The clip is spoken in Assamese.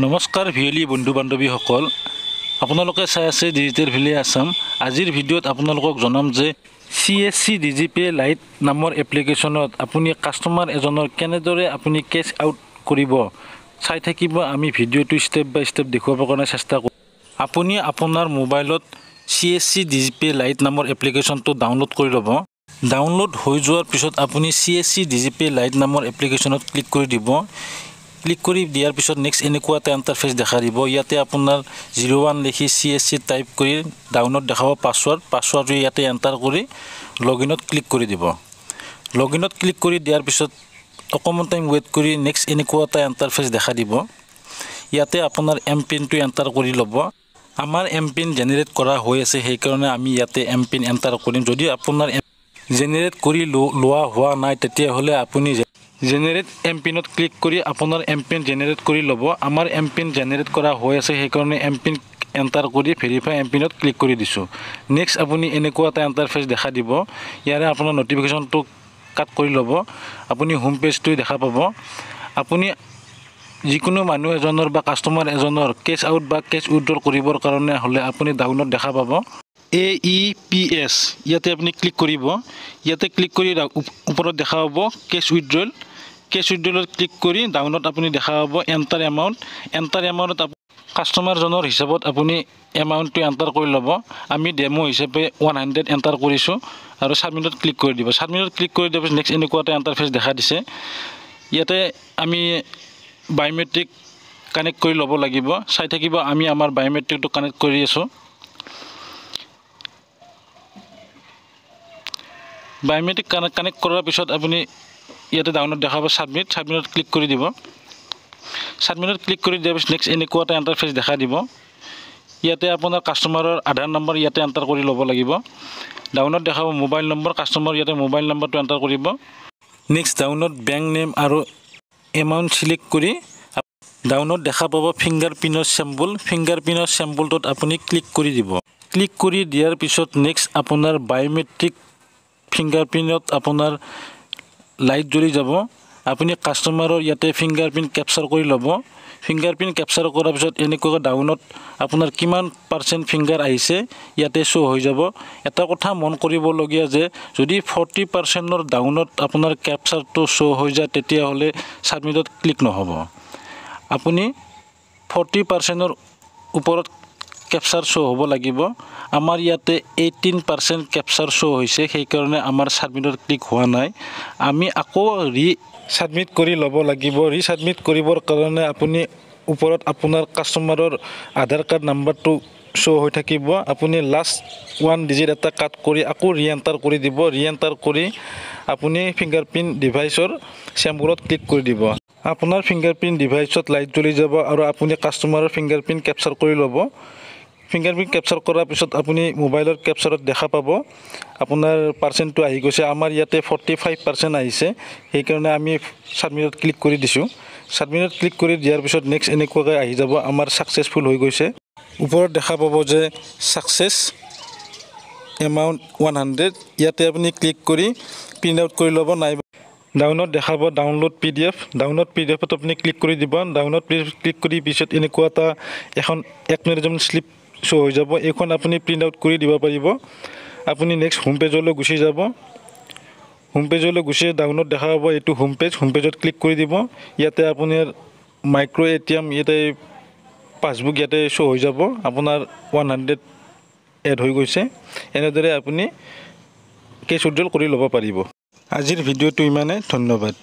নমস্কাৰ ভিয়লি বন্ধু বান্ধৱীসকল আপোনালোকে চাই আছে ডিজিটেল ভিলে আছাম আজিৰ ভিডিঅ'ত আপোনালোকক জনাম যে C S C digipay lite নামৰ এপ্লিকেশ্যনত আপুনি কাষ্টমাৰ এজনৰ কেনেদৰে আপুনি কেচ আউট কৰিব চাই থাকিব আমি ভিডিঅ'টো ষ্টেপ বাই ষ্টেপ দেখুৱাবৰ কাৰণে চেষ্টা কৰোঁ আপুনি আপোনাৰ মোবাইলত C S C digipay lite নামৰ এপ্লিকেশ্যনটো ডাউনলোড কৰি ল'ব ডাউনলোড হৈ যোৱাৰ পিছত আপুনি C S C digipay lite নামৰ এপ্লিকেশ্যনত ক্লিক কৰি দিব ক্লিক কৰি দিয়াৰ পিছত নেক্সট এনেকুৱা এটা এণ্টাৰফেচ দেখা দিব ইয়াতে আপোনাৰ জিৰ' ওৱান লিখি চি এছ চি টাইপ কৰি ডাউনত দেখাব পাছৱৰ্ড পাছৱৰ্ডটো ইয়াতে এণ্টাৰ কৰি লগ ইনত ক্লিক কৰি দিব লগ ইনত ক্লিক কৰি দিয়াৰ পিছত অকণমান টাইম ৱেইট কৰি নেক্সট এনেকুৱা এটা এণ্টাৰফেচ দেখা দিব ইয়াতে আপোনাৰ এম পিনটো এণ্টাৰ কৰি ল'ব আমাৰ এম পিন জেনেৰেট কৰা হৈ আছে সেইকাৰণে আমি ইয়াতে এম পিন এণ্টাৰ কৰিম যদি আপোনাৰ জেনেৰেট কৰি লোৱা হোৱা নাই তেতিয়াহ'লে আপুনি জেনেৰেট এম পিনত ক্লিক কৰি আপোনাৰ এম পিন জেনেৰেট কৰি ল'ব আমাৰ এম পিন জেনেৰেট কৰা হৈ আছে সেইকাৰণে এম পিন এণ্টাৰ কৰি ভেৰিফাই এম পিনত ক্লিক কৰি দিছোঁ নেক্সট আপুনি এনেকুৱা এটা এণ্টাৰফেচ দেখা দিব ইয়াৰে আপোনাৰ ন'টিফিকেশ্যনটো কাট কৰি ল'ব আপুনি হোম পেজটো দেখা পাব আপুনি যিকোনো মানুহ এজনৰ বা কাষ্টমাৰ এজনৰ কেছ আউট বা কেছ উইথড্ৰ কৰিবৰ কাৰণে হ'লে আপুনি ডাউনলোড দেখা পাব এ ই পি এছ ইয়াতে আপুনি ক্লিক কৰিব ইয়াতে ক্লিক কৰি ওপৰত দেখা পাব কেছ উইড্ৰল কে উইড্ৰলত ক্লিক কৰি ডাউনলোড আপুনি দেখা পাব এণ্টাৰ এমাউণ্ট এণ্টাৰ এমাউণ্টত কাষ্টমাৰজনৰ হিচাপত আপুনি এমাউণ্টটো এণ্টাৰ কৰি ল'ব আমি ডেমো হিচাপে ওৱান হাণ্ড্ৰেড এণ্টাৰ কৰিছোঁ আৰু ছাবমিনত ক্লিক কৰি দিব ছাবমিনত ক্লিক কৰি দিয়াৰ পিছত নেক্সট এনেকুৱা এটা এণ্টাৰ ফেচ দেখা দিছে ইয়াতে আমি বায়'মেট্ৰিক কানেক্ট কৰি ল'ব লাগিব চাই থাকিব আমি আমাৰ বায়'মেট্ৰিকটো কানেক্ট কৰি আছোঁ বায়'মেট্ৰিক কানেক্ট কানেক্ট কৰাৰ পিছত আপুনি ইয়াতে ডাউনলোড দেখাব ছাবমিট ছাবমিটত ক্লিক কৰি দিব ছাবমিটত ক্লিক কৰি দিয়াৰ পিছত নেক্সট এনেকুৱা এটা এণ্টাৰফেচ দেখা দিব ইয়াতে আপোনাৰ কাষ্টমাৰৰ আধাৰ নম্বৰ ইয়াতে এণ্টাৰ কৰি ল'ব লাগিব ডাউনলোড দেখাব মোবাইল নম্বৰ কাষ্টমাৰ ইয়াতে মোবাইল নম্বৰটো এণ্টাৰ কৰিব নেক্সট ডাউনলোড বেংক নেম আৰু এমাউণ্ট চিলেক্ট কৰি ডাউনলোড দেখা পাব ফিংগাৰ প্ৰিণ্টৰ চেম্পুল ফিংগাৰ প্ৰিণ্টৰ চেম্পুলটোত আপুনি ক্লিক কৰি দিব ক্লিক কৰি দিয়াৰ পিছত নেক্সট আপোনাৰ বায়'মেট্ৰিক ফিংগাৰ প্ৰিণ্টত আপোনাৰ লাইট জ্বলি যাব আপুনি কাষ্টমাৰৰ ইয়াতে ফিংগাৰ প্ৰিণ্ট কেপচাৰ কৰি ল'ব ফিংগাৰ প্ৰিণ্ট কেপচাৰ কৰাৰ পিছত এনেকুৱা ডাউনত আপোনাৰ কিমান পাৰ্চেণ্ট ফিংগাৰ আহিছে ইয়াতে শ্ব' হৈ যাব এটা কথা মন কৰিবলগীয়া যে যদি ফৰ্টি পাৰ্চেণ্টৰ ডাউনত আপোনাৰ কেপচাৰটো শ্ব' হৈ যায় তেতিয়াহ'লে ছাবমিটত ক্লিক নহ'ব আপুনি ফৰ্টি পাৰ্চেণ্টৰ ওপৰত কেপচাৰ শ্ব' হ'ব লাগিব আমাৰ ইয়াতে এইটিন পাৰ্চেণ্ট কেপচাৰ শ্ব' হৈছে সেইকাৰণে আমাৰ ছাবমিটৰ ক্লিক হোৱা নাই আমি আকৌ ৰি ছাবমিট কৰি ল'ব লাগিব ৰি ছাবমিট কৰিবৰ কাৰণে আপুনি ওপৰত আপোনাৰ কাষ্টমাৰৰ আধাৰ কাৰ্ড নাম্বাৰটো শ্ব' হৈ থাকিব আপুনি লাষ্ট ওৱান ডিজিট এটা কাট কৰি আকৌ ৰি এণ্টাৰ কৰি দিব ৰি এণ্টাৰ কৰি আপুনি ফিংগাৰপ্ৰিণ্ট ডিভাইচৰ চেম্বুলত ক্লিক কৰি দিব আপোনাৰ ফিংগাৰপ্ৰিণ্ট ডিভাইচত লাইট জ্বলি যাব আৰু আপুনি কাষ্টমাৰৰ ফিংগাৰপ্ৰিণ্ট কেপচাৰ কৰি ল'ব ফিংগাৰ প্ৰিণ্ট কেপচাৰ কৰাৰ পিছত আপুনি মোবাইলৰ কেপচাৰত দেখা পাব আপোনাৰ পাৰ্চেণ্টটো আহি গৈছে আমাৰ ইয়াতে ফৰ্টি ফাইভ পাৰ্চেণ্ট আহিছে সেইকাৰণে আমি ছাবমিটত ক্লিক কৰি দিছোঁ ছাবমিটত ক্লিক কৰি দিয়াৰ পিছত নেক্সট এনেকুৱাকৈ আহি যাব আমাৰ ছাকচেছফুল হৈ গৈছে ওপৰত দেখা পাব যে ছাকচেছ এমাউণ্ট ওৱান হাণ্ড্ৰেড ইয়াতে আপুনি ক্লিক কৰি প্ৰিণ্ট আউট কৰি ল'ব নাই ডাউনত দেখা পাব download P D F download P D এফত আপুনি ক্লিক কৰি দিব download P D F click কৰি পিছত এনেকুৱা এটা এখন এক মিনিটমান শ্লিপ শ্ব' হৈ যাব এইখন আপুনি প্ৰিণ্ট আউট কৰি দিব পাৰিব আপুনি নেক্সট হোম পেজলৈ গুচি যাব হোম পেজলৈ গুচি ডাউনলোড দেখা পাব এইটো হোম পেজ হোম পেজত ক্লিক কৰি দিব ইয়াতে আপোনাৰ মাইক্ৰ' এ টি এম ইয়াতে পাছবুক ইয়াতে শ্ব' হৈ যাব আপোনাৰ ওৱান হাণ্ড্ৰেড এড হৈ গৈছে এনেদৰে আপুনি কেছ উইড্ৰল কৰি ল'ব পাৰিব আজিৰ ভিডিঅ'টো ইমানে ধন্যবাদ